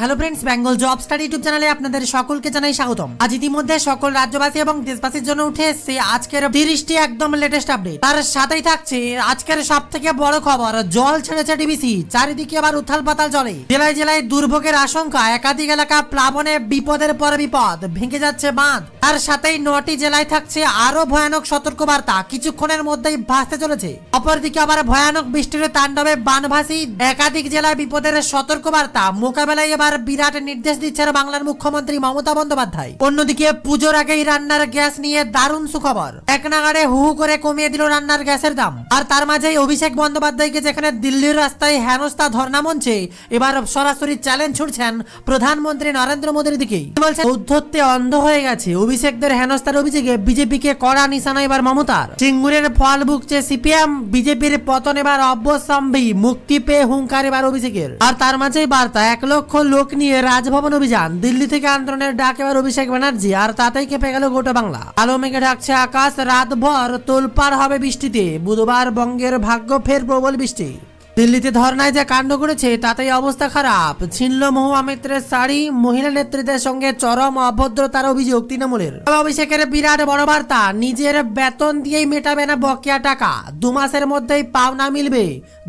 hello friends Bengal job study YouTube চ্যানেলে আপনাদের সকলকে জানাই স্বাগতম আজ ইতিমধ্যে সকল রাজ্যবাসী এবং দেশবাসীর জন্য উঠে এসছে আজকের তিরিশটি একদম লেটেস্ট আপডেট তার সাথেই থাকছে আজকের সব থেকে বড় খবর জল ছেড়েছে ডিবিসি চারিদিকে আবার উথাল পাতাল জলে জেলায় জেলায় দুর্ভোগের আশঙ্কা একাধিক এলাকা প্লাবনে বিপদের পর বিপদ ভেঙে যাচ্ছে বাঁধ তার সাথেই নটি জেলায় থাকছে আরো ভয়ানক সতর্ক বার্তা কিছুক্ষণের মধ্যেই ভাসতে চলেছে অপরদিকে আবার ভয়ানক বৃষ্টির তাণ্ডবে বানভাসী একাধিক জেলায় বিপদের সতর্ক বার্তা মোকাবেলায় এবার রান্নার বিরাট নির্দেশ দিচ্ছেন বাংলার মুখ্যমন্ত্রী মমতা বন্দ্যোপাধ্যায় অন্যদিকে পুজোর আগেই রান্নার গ্যাস নিয়ে দারুণ সুখবর এক নাগারে হু করে কমিয়ে দিল রান্নার গ্যাসের দাম আর তার মাঝেই অভিষেক বন্দ্যোপাধ্যায়কে যেখানে দিল্লির রাস্তায় হেনস্তা ধর্ণা মঞ্চে এবার সরাসরি চ্যালেঞ্জ ছুটছেন প্রধানমন্ত্রী নরেন্দ্র মোদীর দিকেই বলছেন উদ্ধত্তে অন্ধ হয়ে গেছে অভিষেকদের হেনস্তার অভিযোগে বিজেপিকে কড়া নিশানা এবার মমতার সিঙ্গুরের ফল ভুগছে সিপিএম বিজেপির পতন এবার অব্যসম্ভী মুক্তি পেয়ে হুঙ্কার এবার অভিষেকের আর তার মাঝেই বার্তা এক লক্ষ লোক লোক নিয়ে রাজভবন অভিযান দিল্লি থেকে আন্দোলনের ডাক এবার অভিষেক ব্যানার্জি আর তাতেই কেঁপে গেল গোটা বাংলা আলো মেঘে ঢাকছে আকাশ রাতভর তোলপার হবে বৃষ্টিতে বুধবার বঙ্গের ভাগ্য ফের প্রবল বৃষ্টি দিল্লিতে ধর্নায় যে কাণ্ড করেছে তাতেই অবস্থা খারাপ ছিনল মহুয়া মিত্রের শাড়ি মহিলা নেত্রীদের সঙ্গে চরম অভদ্রতার অভিযোগ তৃণমূলের অভিষেকের বিরাট বড় বার্তা নিজের বেতন দিয়েই মেটাবে না বকেয়া টাকা দু মাসের মধ্যেই পাওনা মিলবে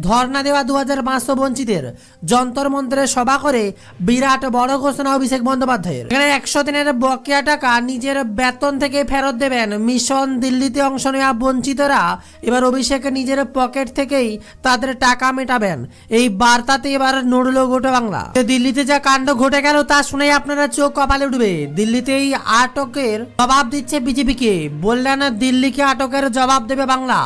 ধর্না দেওয়া দু হাজার পাঁচশো বঞ্চিতের যন্তর মন্ত্রের সভা করে বিরাট বড় ঘোষণা অভিষেক বন্দ্যোপাধ্যায়ের এখানে একশো দিনের বকেয়া টাকা নিজের বেতন থেকে ফেরত দেবেন মিশন দিল্লিতে অংশ নেওয়া বঞ্চিতরা এবার অভিষেক নিজের পকেট থেকেই তাদের টাকা মেটাবেন এই বার্তাতে এবার নড়লো গোটা বাংলা দিল্লিতে যা কাণ্ড ঘটে গেল তা শুনে আপনারা চোখ কপালে উঠবে দিল্লিতে এই আটকের জবাব দিচ্ছে বিজেপিকে বললেন দিল্লিকে আটকের জবাব দেবে বাংলা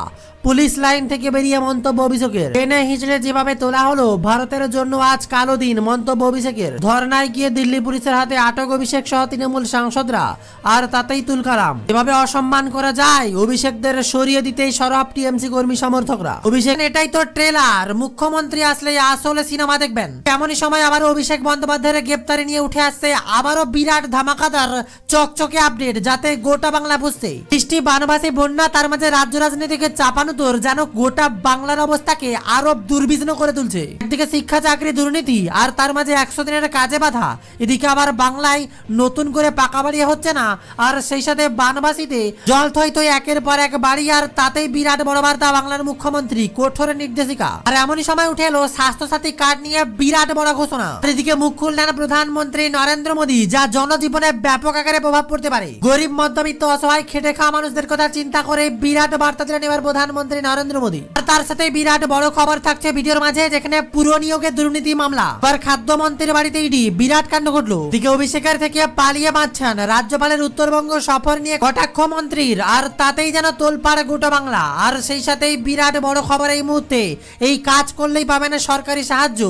পুলিশ লাইন থেকে বেরিয়ে মন্তব্য অভিষেকের ট্রেনে হিচড়ে যেভাবে তোলা হলো ভারতের জন্য আজ কালো দিন মন্তব্য অভিষেকের ধর্নায় গিয়ে দিল্লি পুলিশের হাতে আটক অভিষেক সহ তৃণমূল সাংসদরা আর তাতেই তুলকালাম এভাবে অসম্মান করা যায় অভিষেকদের সরিয়ে দিতেই সরব টিএমসি কর্মী সমর্থকরা অভিষেক এটাই তো ট্রেলার মুখ্যমন্ত্রী আসলে আসলে সিনেমা দেখবেন এমনই সময় আবারও অভিষেক বন্দ্যোপাধ্যায়ের গ্রেপ্তারি নিয়ে উঠে আসছে আবারও বিরাট ধামাকাদার চকচকে আপডেট যাতে গোটা বাংলা বুঝতে বৃষ্টি বানবাসী বন্যা তার মাঝে রাজ্য রাজনীতিকে চাপানো তোর যেন গোটা বাংলার অবস্থাকে আরো দুর্বিঘ্ন করে তুলছে একদিকে শিক্ষা চাকরি দুর্নীতি আর তার মাঝে একশো দিনের কাজে বাধা এদিকে আবার বাংলায় নতুন করে পাকা বাড়ি হচ্ছে না আর সেই সাথে বানবাসীতে জল থই থই একের পর এক বাড়ি আর তাতেই বিরাট বড় বার্তা বাংলার মুখ্যমন্ত্রী কঠোর নির্দেশিকা আর এমনই সময় উঠে এলো স্বাস্থ্য সাথী কার্ড নিয়ে বিরাট বড় ঘোষণা এদিকে মুখ খুললেন প্রধানমন্ত্রী নরেন্দ্র মোদী যা জনজীবনে ব্যাপক আকারে প্রভাব পড়তে পারে গরিব মধ্যবিত্ত অসহায় খেটে খাওয়া মানুষদের কথা চিন্তা করে বিরাট বার্তা দিলেন এবার প্রধানমন্ত্রী প্রধানমন্ত্রী নরেন্দ্র মোদী আর তার সাথে বিরাট বড় খবর থাকছে ভিডিওর মাঝে যেখানে পুরো নিয়োগের দুর্নীতি মামলা খাদ্য মন্ত্রীর বাড়িতে ইডি বিরাট কাণ্ড ঘটলো দিকে অভিষেকের থেকে পালিয়ে বাঁচছেন রাজ্যপালের উত্তরবঙ্গ সফর নিয়ে কটাক্ষ মন্ত্রীর আর তাতেই যেন তোলপাড় গোটা বাংলা আর সেই সাথেই বিরাট বড় খবর এই মুহূর্তে এই কাজ করলেই পাবেন সরকারি সাহায্য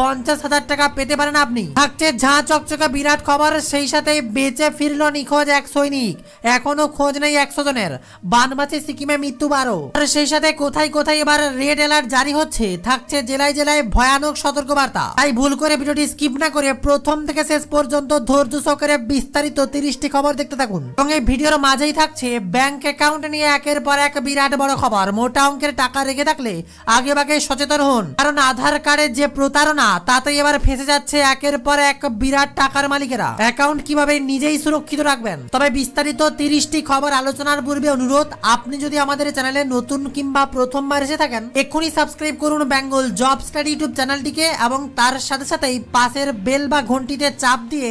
পঞ্চাশ হাজার টাকা পেতে পারেন আপনি থাকছে ঝাঁ চকচকা বিরাট খবর সেই সাথে বেঁচে ফিরল নিখোঁজ এক সৈনিক এখনো খোঁজ নেই একশো জনের বানবাসে সিকিমে মৃত্যু বারো আর সেই সাথে কোথায় কোথায় এবার রেড অ্যালার্ট জারি হচ্ছে থাকছে জেলায় জেলায় ভয়ানক সতর্ক বার্তা তাই ভুল করে ভিডিওটি স্কিপ না করে প্রথম থেকে শেষ পর্যন্ত ধৈর্য সহকারে বিস্তারিত তিরিশটি খবর দেখতে থাকুন এবং এই ভিডিওর মাঝেই থাকছে ব্যাংক অ্যাকাউন্ট নিয়ে একের পর এক বিরাট বড় খবর মোটা অঙ্কের টাকা রেখে থাকলে আগে সচেতন হন কারণ আধার কার্ডের যে প্রতারণা তাতে এবার ফেসে যাচ্ছে একের পর এক বিরাট টাকার মালিকেরা অ্যাকাউন্ট কিভাবে নিজেই সুরক্ষিত রাখবেন তবে বিস্তারিত তিরিশটি খবর আলোচনার পূর্বে অনুরোধ আপনি যদি আমাদের চ্যানেলে নতুন কিংবা প্রথমবার এসে থাকেন এক্ষুনি সাবস্ক্রাইব করুন বেঙ্গল জব স্টাডি ইউটিউব চ্যানেলটিকে এবং তার সাথে সাথেই পাশের বেল বা ঘন্টিতে চাপ দিয়ে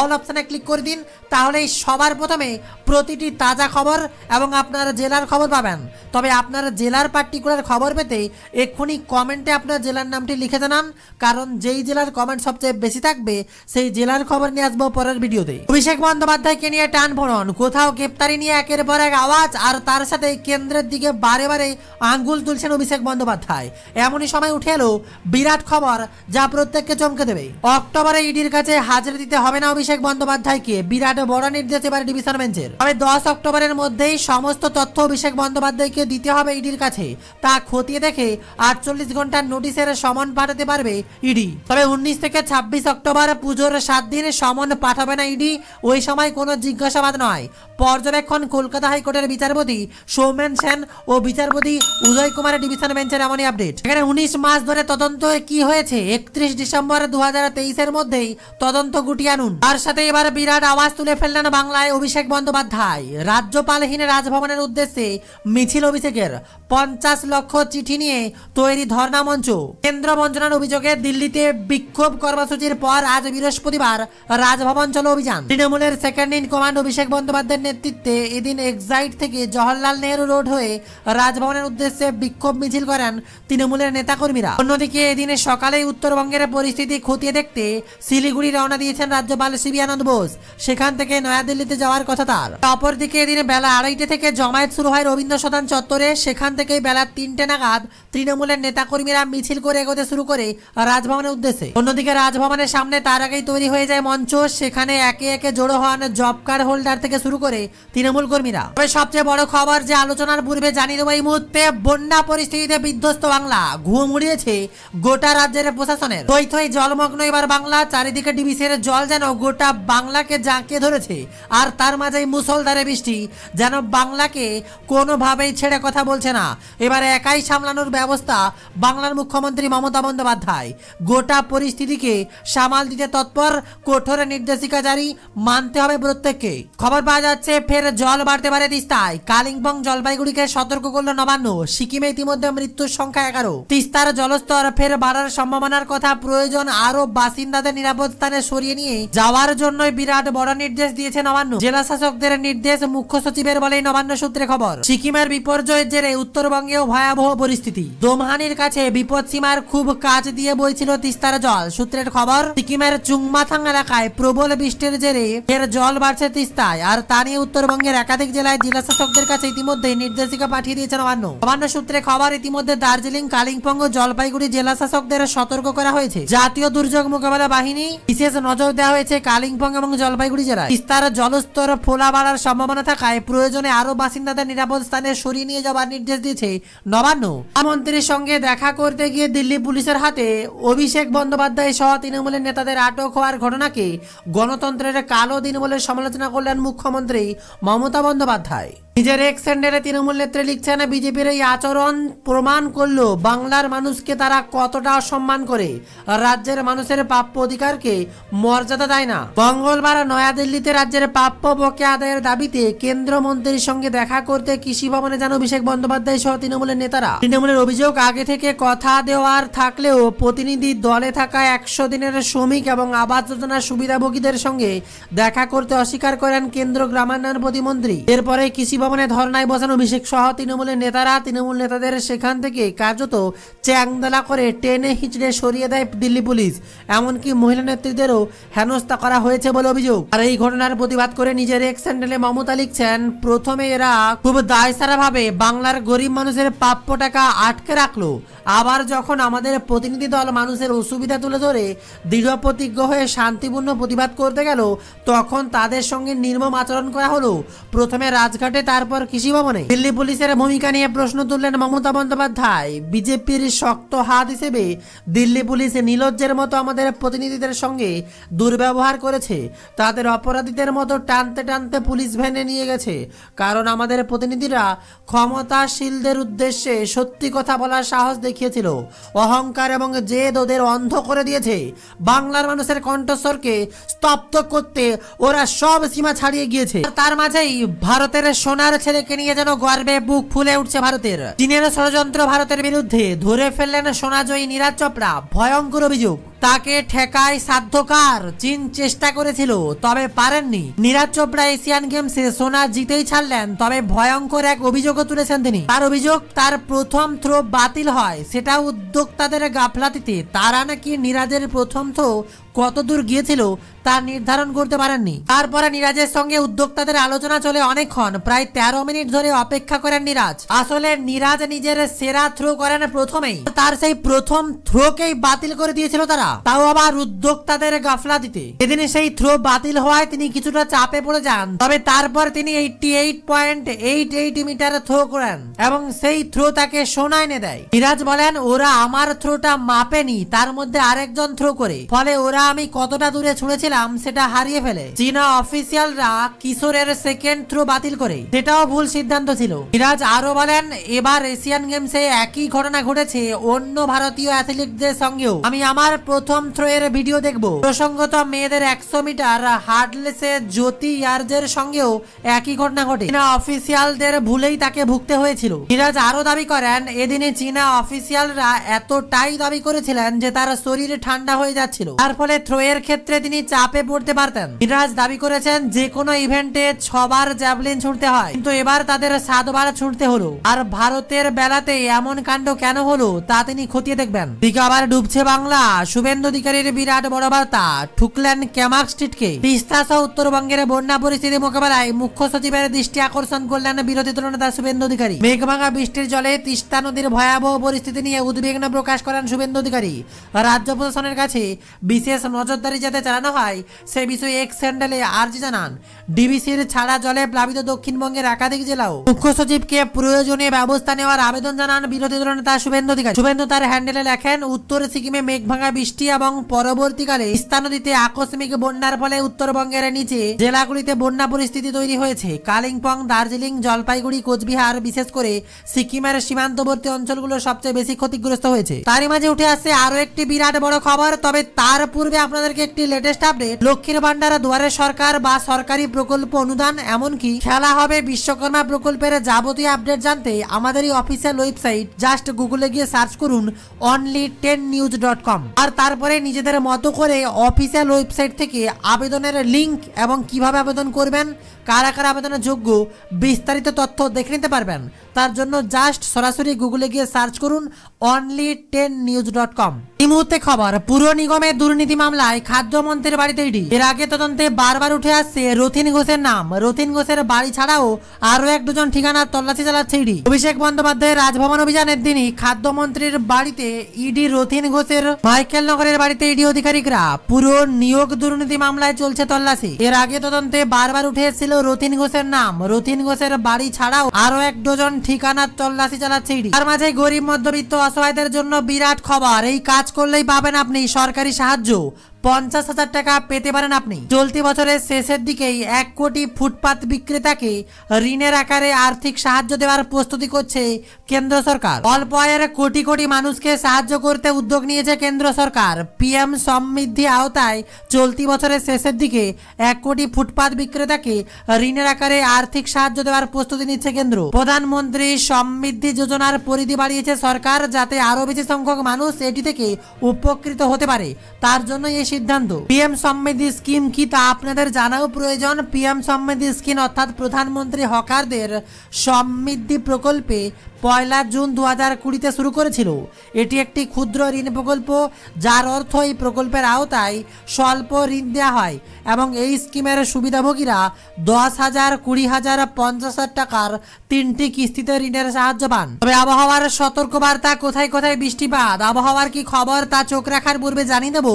অল অপশানে ক্লিক করে দিন তাহলেই সবার প্রথমে প্রতিটি তাজা খবর এবং আপনারা জেলার খবর পাবেন তবে আপনার জেলার পার্টিকুলার খবর পেতে এক্ষুনি কমেন্টে আপনার জেলার নামটি লিখে জানান কারণ যেই জেলার কমেন্ট সবচেয়ে বেশি থাকবে সেই জেলার খবর নিয়ে আসবো পরের ভিডিওতে অভিষেক বন্দ্যোপাধ্যায়কে নিয়ে টান ভরণ কোথাও গ্রেপ্তারি নিয়ে একের পর এক আওয়াজ আর তার সাথে কেন্দ্রের দিকে বারে বারে আঙ্গুল তুলছেন অভিষেক বন্দ্যোপাধ্যায় এমনই সময় উঠে এলো বিরাট খবর যা প্রত্যেককে চমকে দেবে অক্টোবরে ইডির কাছে হাজির দিতে হবে না অভিষেক বন্দ্যোপাধ্যায়কে বিরাট বড় নির্দেশ এবার ডিভিশন বেঞ্চের তবে দশ অক্টোবরের মধ্যেই সমস্ত তথ্য অভিষেক বন্দ্যোপাধ্যায়কে দিতে হবে ইডির কাছে তা খতিয়ে দেখে আটচল্লিশ ঘন্টার নোটিশের সমন পাঠাতে পারবে ইডি তবে উনিশ থেকে ছাব্বিশ অক্টোবর পুজোর সাত দিনে সমন পাঠাবে না ইডি ওই সময় কোনো জিজ্ঞাসাবাদ নয় পর্যবেক্ষণ কলকাতা হাইকোর্টের বিচারপতি সৌমেন সেন ও বিচারপতি উদয় কুমারের ডিভিশন বেঞ্চের এমনই আপডেট এখানে উনিশ মাস ধরে তদন্ত কি হয়েছে একত্রিশ ডিসেম্বর দু হাজার তেইশের মধ্যেই তদন্ত গুটিয়ে আনুন তার সাথে এবার বিরাট আওয়াজ তুলে ফেললেন বাংলায় অভিষেক বন্দ্যোপাধ্যায় রাজ্যপালহীন রাজভবনের উদ্দেশ্যে মিছিল অভিষেকের পঞ্চাশ লক্ষ চিঠি নিয়ে তৈরি ধর্ণা মঞ্চ কেন্দ্র বঞ্চনার অভিযোগে দিল্লিতে বিক্ষোভ কর্মসূচির পর আজ বৃহস্পতিবার রাজভবন চলো অভিযান তৃণমূলের সেকেন্ড ইন কমান্ড অভিষেক বন্দ্যোপাধ্যায়ের নেতৃত্বে এদিন এক্সাইট থেকে জওহরলাল নেহরু রোড হয়ে রাজভবনের উদ্দেশ্যে বিক্ষোভ মিছিল করেন তৃণমূলের নেতাকর্মীরা অন্যদিকে এদিনে সকালে উত্তরবঙ্গের পরিস্থিতি খতিয়ে দেখতে শিলিগুড়ি রওনা দিয়েছেন রাজ্যপাল সিবি আনন্দ বোস সেখান থেকে নয়াদিল্লিতে যাওয়ার কথা তার অপরদিকে এদিন বেলা আড়াইটে থেকে জমায়েত শুরু হয় রবীন্দ্র সদন চত্বরে সেখান থেকে বেলা তিনটে নাগাদ তৃণমূলের নেতাকর্মীরা মিছিল করে এগোতে শুরু করে রাজভবনের উদ্দেশ্যে অন্যদিকে রাজভবনের সামনে তার আগেই তৈরি হয়ে যায় মঞ্চ সেখানে একে একে জড়ো হন জব কার্ড হোল্ডার থেকে শুরু করে তৃণমূল কর্মীরা তবে সবচেয়ে বড় খবর যে আলোচনার পূর্বে জানিয়ে দেবো এই মুহূর্তে বন্যা পরিস্থিতিতে বিধ্বস্ত বাংলা ঘুম মুড়িয়েছে গোটা রাজ্যের প্রশাসনের দ্বৈত জলমগ্ন এবার বাংলা চারিদিকে ডিবিসির জল যেন গোটা বাংলাকে জাঁকে ধরেছে আর তার মাঝেই মুসলধারে বৃষ্টি যেন বাংলাকে কোনোভাবেই ছেড়ে কথা বলছে না এবারে একাই সামলানোর ব্যবস্থা বাংলার মুখ্যমন্ত্রী মমতা বন্দ্যোপাধ্যায় গোটা পরিস্থিতিকে সামাল দিতে তৎপর কঠোর নির্দেশিকা জারি মানতে হবে প্রত্যেককে খবর পাওয়া যাচ্ছে ফের জল বাড়তে পারে তিস্তায় কালিম্পং জলপাইগুড়িকে সতর্ক করল নবান্ন সিকিমে ইতিমধ্যে মৃত্যুর সংখ্যা এগারো তিস্তার জলস্তর ফের বাড়ার সম্ভাবনার কথা প্রয়োজন আরো বাসিন্দাদের নিরাপদ স্থানে সরিয়ে নিয়ে যাওয়া দেওয়ার জন্যই বিরাট বড় নির্দেশ দিয়েছে নবান্ন জেলা শাসকদের নির্দেশ মুখ্য সচিবের বলেই নবান্ন সূত্রে খবর সিকিমের বিপর্যয়ের জেরে উত্তরবঙ্গেও ভয়াবহ পরিস্থিতি দোমহানির কাছে বিপদ সীমার খুব কাজ দিয়ে বইছিল তিস্তার জল সূত্রের খবর সিকিমের চুংমাথাং এলাকায় প্রবল বৃষ্টির জেরে এর জল বাড়ছে তিস্তায় আর তা নিয়ে উত্তরবঙ্গের একাধিক জেলায় জেলা শাসকদের কাছে ইতিমধ্যে নির্দেশিকা পাঠিয়ে দিয়েছে নবান্ন নবান্ন সূত্রে খবর ইতিমধ্যে দার্জিলিং কালিম্পং ও জলপাইগুড়ি জেলা শাসকদের সতর্ক করা হয়েছে জাতীয় দুর্যোগ মোকাবেলা বাহিনী বিশেষ নজর দেওয়া হয়েছে রয়েছে কালিম্পং এবং জলপাইগুড়ি জেলায় তিস্তার জলস্তর ফোলা বাড়ার সম্ভাবনা থাকায় প্রয়োজনে আরো বাসিন্দাদের নিরাপদ স্থানে সরিয়ে নিয়ে যাওয়ার নির্দেশ দিয়েছে নবান্ন মন্ত্রীর সঙ্গে দেখা করতে গিয়ে দিল্লি পুলিশের হাতে অভিষেক বন্দ্যোপাধ্যায় সহ তৃণমূলের নেতাদের আটক হওয়ার ঘটনাকে গণতন্ত্রের কালো দিন বলে সমালোচনা করলেন মুখ্যমন্ত্রী মমতা বন্দ্যোপাধ্যায় নিজের এক সেন্ডারে তৃণমূল নেত্রী লিখছেন বিজেপির এই আচরণ প্রমাণ করল বাংলার মানুষকে তারা কতটা অসম্মান করে রাজ্যের মানুষের প্রাপ্য অধিকারকে মর্যাদা দেয় যায় না মঙ্গলবার নয়াদিল্লিতে রাজ্যের প্রাপ্য বকেয়া আদায়ের দাবিতে কেন্দ্র মন্ত্রীর সঙ্গে দেখা করতে কৃষি ভবনে যান অভিষেক বন্দ্যোপাধ্যায় সহ তৃণমূলের নেতারা তৃণমূলের অভিযোগ আগে থেকে কথা দেওয়ার থাকলেও প্রতিনিধি দলে থাকা একশো দিনের শ্রমিক এবং আবাস যোজনার সুবিধাভোগীদের সঙ্গে দেখা করতে অস্বীকার করেন কেন্দ্র গ্রামান্নয়ন প্রতিমন্ত্রী এরপরে কৃষি ভবনে ধর্নায় বসানো অভিষেক সহ তৃণমূলের নেতারা তৃণমূল নেতাদের সেখান থেকে কার্যত চ্যাংদলা করে টেনে হিঁচড়ে সরিয়ে দেয় দিল্লি পুলিশ এমনকি মহিলা নেত্রীদেরও হেনস্থা হত্যা করা হয়েছে বলে অভিযোগ আর এই ঘটনার প্রতিবাদ করে নিজের এক স্যান্ডেলে মমতা লিখছেন প্রথমে এরা খুব দায়সারা ভাবে বাংলার গরিব মানুষের প্রাপ্য টাকা আটকে রাখলো আবার যখন আমাদের প্রতিনিধি দল মানুষের অসুবিধা তুলে ধরে দৃঢ় প্রতিজ্ঞ হয়ে শান্তিপূর্ণ প্রতিবাদ করতে গেল তখন তাদের সঙ্গে নির্মম আচরণ করা হলো প্রথমে রাজঘাটে তারপর কৃষি ভবনে দিল্লি পুলিশের ভূমিকা নিয়ে প্রশ্ন তুললেন মমতা বন্দ্যোপাধ্যায় বিজেপির শক্ত হাত হিসেবে দিল্লি পুলিশ নীলজ্জের মতো আমাদের প্রতিনিধিদের সঙ্গে দুর্ব্যবহার ব্যবহার করেছে তাদের অপরাধীদের মতো টানতে টানতে পুলিশ ভ্যানে নিয়ে গেছে কারণ আমাদের প্রতিনিধিরা ক্ষমতাশীলদের উদ্দেশ্যে সত্যি কথা বলার সাহস দেখিয়েছিল অহংকার এবং জেদ ওদের অন্ধ করে দিয়েছে বাংলার মানুষের কণ্ঠস্বরকে স্তব্ধ করতে ওরা সব সীমা ছাড়িয়ে গিয়েছে তার মাঝেই ভারতের সোনার ছেলেকে নিয়ে যেন গর্বে বুক ফুলে উঠছে ভারতের চীনের ষড়যন্ত্র ভারতের বিরুদ্ধে ধরে ফেললেন সোনাজয়ী নীরাজ চোপড়া ভয়ঙ্কর অভিযোগ তাকে ঠেকায় সাধ্যকার চীন চেষ্টা করেছিল তবে পারেননি নীরাজ চোপড়া এশিয়ান গেমসে সোনা জিতেই ছাড়লেন তবে ভয়ঙ্কর এক অভিযোগও তুলেছেন তিনি তার অভিযোগ তার প্রথম থ্রো বাতিল হয় সেটা উদ্যোক্তাদের গাফলাতিতে তারা নাকি নীরাজের প্রথম থ্রো কত দূর গিয়েছিল তা নির্ধারণ করতে পারেননি তারপরে নিরাজের সঙ্গে উদ্যোক্তাদের আলোচনা চলে অনেকক্ষণ প্রায় ১৩ মিনিট ধরে অপেক্ষা করেন নিরাজ আসলে নিরাজ নিজের সেরা থ্রো করেন প্রথমেই তার সেই প্রথম থ্রোকেই বাতিল করে দিয়েছিল তারা তাও আবার উদ্যোক্তাদের গাফলা দিতে সেদিন সেই থ্রো বাতিল হওয়ায় তিনি কিছুটা চাপে পড়ে যান তবে তারপর তিনি eighty eight point eight eight metre throw করেন এবং সেই থ্রো তাকে সোনা এনে দেয় নিরাজ বলেন ওরা আমার থ্রোটা মাপেনি তার মধ্যে আরেকজন থ্রো করে ফলে ওরা আমি কতটা দূরে ছুঁড়েছিলাম সেটা হারিয়ে ফেলে চীনা অফিসিয়ালরা কিশোরের সেকেন্ড থ্রো বাতিল করে সেটাও ভুল সিদ্ধান্ত ছিল সিরাজ আরো বলেন এবার এশিয়ান গেমসে একই ঘটনা ঘটেছে অন্য ভারতীয় অ্যাথলিটদের সঙ্গেও আমি আমার প্রথম থ্রো এর ভিডিও দেখব প্রসঙ্গত মেয়েদের একশো মিটার হার্ডলেসে জ্যোতি ইয়ার্জের সঙ্গেও একই ঘটনা ঘটে চীনা অফিসিয়ালদের ভুলেই তাকে ভুগতে হয়েছিল সিরাজ আরো দাবি করেন এদিনে চীনা অফিসিয়ালরা এতটাই দাবি করেছিলেন যে তার শরীর ঠান্ডা হয়ে যাচ্ছিল তার ফলে করে থ্রো এর ক্ষেত্রে তিনি চাপে পড়তে পারতেন মিরাজ দাবি করেছেন যে কোনো ইভেন্টে ছবার জ্যাভলিন ছুটতে হয় কিন্তু এবার তাদের সাতবার ছুটতে হলো আর ভারতের বেলাতে এমন কাণ্ড কেন হলো তা তিনি খতিয়ে দেখবেন দিকে আবার ডুবছে বাংলা শুভেন্দু অধিকারীর বিরাট বড় বার্তা ঠুকলেন ক্যামাক স্ট্রিটকে তিস্তা সহ উত্তরবঙ্গের বন্যা পরিস্থিতি মোকাবেলায় মুখ্য সচিবের দৃষ্টি আকর্ষণ করলেন বিরোধী দল নেতা শুভেন্দু অধিকারী মেঘভাঙা বৃষ্টির জলে তিস্তা নদীর ভয়াবহ পরিস্থিতি নিয়ে উদ্বিগ্ন প্রকাশ করেন শুভেন্দু অধিকারী রাজ্য প্রশাসনের কাছে বিশেষ নজরদারি যাতে চালানো হয় সে বিষয়ে এক স্যান্ডেলে আর্জি জানান ডিবিসির ছাড়া জলে প্লাবিত দক্ষিণবঙ্গের একাধিক জেলাও মুখ্য সচিবকে প্রয়োজনীয় ব্যবস্থা নেওয়ার আবেদন জানান বিরোধী দল নেতা শুভেন্দু অধিকারী শুভেন্দু তার হ্যান্ডেলে লেখেন উত্তর সিকিমে মেঘভাঙা বৃষ্টি এবং পরবর্তীকালে ইস্তা নদীতে আকস্মিক বন্যার ফলে উত্তরবঙ্গের নিচে জেলাগুলিতে বন্যা পরিস্থিতি তৈরি হয়েছে কালিম্পং দার্জিলিং জলপাইগুড়ি কোচবিহার বিশেষ করে সিকিমের সীমান্তবর্তী অঞ্চলগুলো সবচেয়ে বেশি ক্ষতিগ্রস্ত হয়েছে তারই মাঝে উঠে আসছে আরও একটি বিরাট বড় খবর তবে তার পূর্বে আপনাদেরকে একটি লেটেস্ট আপডেট লক্ষ্মীর ভান্ডারা দুয়ারে সরকার বা সরকারি প্রকল্প অনুদান এমনকি খেলা হবে বিশ্বকর্মা প্রকল্পের যাবতীয় আপডেট জানতে আমাদের এই অফিসিয়াল ওয়েবসাইট জাস্ট গুগলে গিয়ে সার্চ করুন only ten news dot com আর তারপরে নিজেদের মতো করে অফিসিয়াল ওয়েবসাইট থেকে আবেদনের লিঙ্ক এবং কিভাবে আবেদন করবেন কারা কারা আবেদনের যোগ্য বিস্তারিত তথ্য দেখে নিতে পারবেন তার জন্য জাস্ট সরাসরি গুগলে গিয়ে সার্চ করুন only ten news dot com মুহূর্তে খবর পুর নিগমের দুর্নীতি মামলায় খাদ্যমন্ত্রীর বাড়িতে ইডি এর আগে তদন্তে বারবার উঠে আসছে রথিন ঘোষের নাম রথিন ঘোষের বাড়ি ছাড়াও আরো এক দুজন ঠিকানার তল্লাশি চালাচ্ছে ইডি অভিষেক বন্দ্যোপাধ্যায়ের রাজভবন অভিযানের দিনই খাদ্যমন্ত্রীর বাড়িতে ইডি রথিন ঘোষের মাইকেল নগরের বাড়িতে ইডি অধিকারিকরা পুরো নিয়োগ দুর্নীতি মামলায় চলছে তল্লাশি এর আগে তদন্তে বারবার উঠে এসেছিল রথিন ঘোষের নাম রথিন ঘোষের বাড়ি ছাড়াও আরো এক দুজন ঠিকানার তল্লাশি চালাচ্ছে ইডি তার মাঝে গরিব মধ্যবিত্ত অসহায়দের জন্য বিরাট খবর এই কাজ করলেই পাবেন আপনি সরকারি সাহায্য পঞ্চাশ হাজার টাকা পেতে পারেন আপনি চলতি বছরের শেষের দিকেই এক কোটি ফুটপাত বিক্রেতাকে ঋণের আকারে আর্থিক সাহায্য দেওয়ার প্রস্তুতি করছে কেন্দ্র সরকার অল্প আয়ের কোটি কোটি মানুষকে সাহায্য করতে উদ্যোগ নিয়েছে কেন্দ্র সরকার পিএম সমৃদ্ধি আওতায় চলতি বছরের শেষের দিকে এক কোটি ফুটপাত বিক্রেতাকে ঋণের আকারে আর্থিক সাহায্য দেওয়ার প্রস্তুতি নিচ্ছে কেন্দ্র প্রধানমন্ত্রী সমৃদ্ধি যোজনার পরিধি বাড়িয়েছে সরকার যাতে আরও বেশি সংখ্যক মানুষ এটি থেকে উপকৃত হতে পারে তার জন্য এই সিদ্ধান্ত পিএম সম্মেদি স্কিম কি তা আপনাদের জানাও প্রয়োজন পিএম সম্মেদি স্কিম অর্থাৎ প্রধানমন্ত্রী হকারদের সমৃদ্ধি প্রকল্পে পয়লা জুন দু হাজার কুড়িতে শুরু করেছিল এটি একটি ক্ষুদ্র ঋণ প্রকল্প যার অর্থ এই প্রকল্পের আওতায় স্বল্প ঋণ দেওয়া হয় এবং এই স্কিমের সুবিধাভোগীরা দশ হাজার কুড়ি হাজার পঞ্চাশ হাজার টাকার তিনটি কিস্তিতে ঋণের সাহায্য পান তবে আবহাওয়ার সতর্কবার্তা কোথায় কোথায় বৃষ্টিপাত আবহাওয়ার কি খবর তা চোখ রাখার পূর্বে জানিয়ে দেব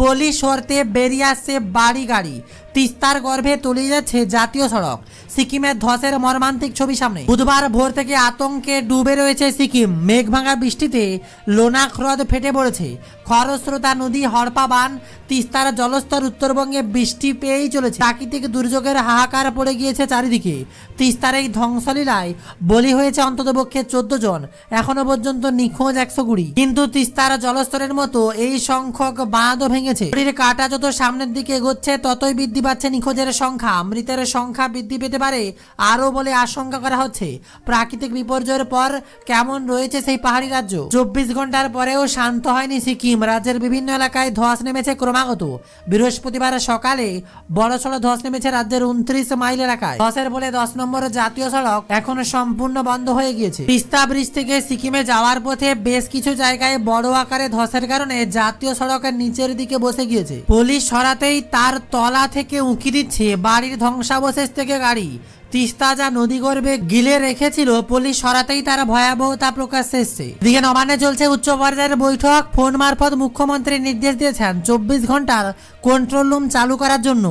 পলি শর্তে বেরিয়ে আসছে বাড়ি গাড়ি তিস্তার গর্ভে তলিয়ে যাচ্ছে জাতীয় সড়ক সিকিমের ধসের মর্মান্তিক ছবি সামনে বুধবার ভোর থেকে আতঙ্কের ডুবে রয়েছে সিকিম মেঘভাঙা বৃষ্টিতে লোনা হ্রদ ফেটে পড়েছে খরস্রোতা নদী হরপাবান তিস্তার জলস্তর উত্তরবঙ্গে বৃষ্টি পেয়েই চলেছে প্রাকৃতিক দুর্যোগের হাহাকার পড়ে গিয়েছে চারিদিকে তিস্তার এই ধ্বংসলীলায় বলি হয়েছে অন্ততপক্ষে চোদ্দ জন এখনো পর্যন্ত নিখোঁজ একশো কুড়ি কিন্তু তিস্তার জলস্তরের মতো এই সংখ্যক বাঁধও ভেঙেছে শরীর কাটা যত সামনের দিকে এগোচ্ছে ততই বৃদ্ধি পাচ্ছে নিখোঁজের সংখ্যা মৃতের সংখ্যা বৃদ্ধি পেতে পারে আরও বলে আশঙ্কা করা হচ্ছে প্রাকৃতিক বিপর্যয়ের পর কেমন রয়েছে সেই পাহাড়ি রাজ্য চব্বিশ ঘন্টার পরেও শান্ত হয়নি সিকিম রাজ্যের বিভিন্ন এলাকায় ধস নেমেছে ক্রমাগত বৃহস্পতিবার সকালে বড়সড় ধস নেমেছে রাজ্যের উনত্রিশ মাইল এলাকায় ধসের বলে দশ নম্বর জাতীয় সড়ক এখন সম্পূর্ণ বন্ধ হয়ে গিয়েছে তিস্তা ব্রিজ থেকে সিকিমে যাওয়ার পথে বেশ কিছু জায়গায় বড় আকারে ধসের কারণে জাতীয় সড়কের নিচের দিকে বসে গিয়েছে পুলিশ সরাতেই তার তলা থেকে উঁকি দিচ্ছে বাড়ির ধ্বংসাবশেষ থেকে গাড়ি তিস্তা যা নদীগর্ভে গিলে রেখেছিল পুলিশ সরাতেই তার ভয়াবহতা প্রকাশ এসছে দিকে নবানে চলছে উচ্চ পর্যায়ের বৈঠক ফোন মারফত মুখ্যমন্ত্রী নির্দেশ দিয়েছেন চব্বিশ ঘন্টার কন্ট্রোল রুম চালু করার জন্য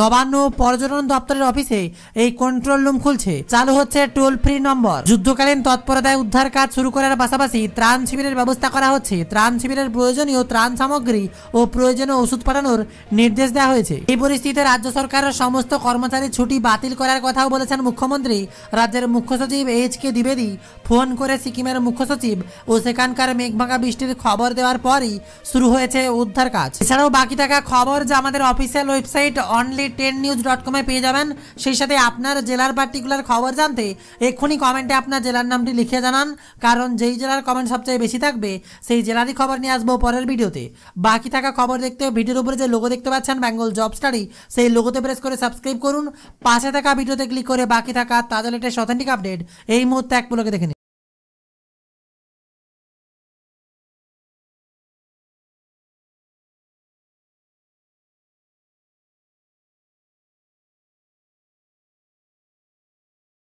নবান্ন পর্যটন দপ্তরের অফিসে এই কন্ট্রোল রুম খুলছে চালু হচ্ছে টোল ফ্রি নম্বর যুদ্ধকালীন তৎপরতায় উদ্ধার কাজ শুরু করার পাশাপাশি ত্রাণ শিবিরের ব্যবস্থা করা হচ্ছে ত্রাণ শিবিরের প্রয়োজনীয় ত্রাণ সামগ্রী ও প্রয়োজনীয় ওষুধ পাঠানোর নির্দেশ দেওয়া হয়েছে এই পরিস্থিতিতে রাজ্য সরকারের সমস্ত কর্মচারী ছুটি বাতিল করার কথাও বলেছেন মুখ্যমন্ত্রী রাজ্যের মুখ্য সচিব এইচ কে দ্বিবেদী ফোন করে সিকিমের মুখ্য সচিব ও সেখানকার মেঘভাঙা বৃষ্টির খবর দেওয়ার পরই শুরু হয়েছে উদ্ধার কাজ এছাড়াও বাকি থাকা খবর যা আমাদের official website only ten news dot কমে পেয়ে যাবেন সেই সাথে আপনার জেলার পার্টিকুলার খবর জানতে এক্ষুনি কমেন্টে আপনার জেলার নামটি লিখে জানান কারণ যেই জেলার কমেন্ট সবচেয়ে বেশি থাকবে সেই জেলারই খবর নিয়ে আসবো পরের ভিডিওতে বাকি থাকা খবর দেখতে ভিডিওর উপরে যে লোগো দেখতে পাচ্ছেন বেঙ্গল জব স্টাডি সেই লোগোতে প্রেস করে সাবস্ক্রাইব করুন পাশে থাকা ভিডিওতে ক্লিক করে বাকি থাকা তাজা লেটেস্ট অথেন্টিক আপডেট এই মুহূর্তে এক পুলোকে দেখে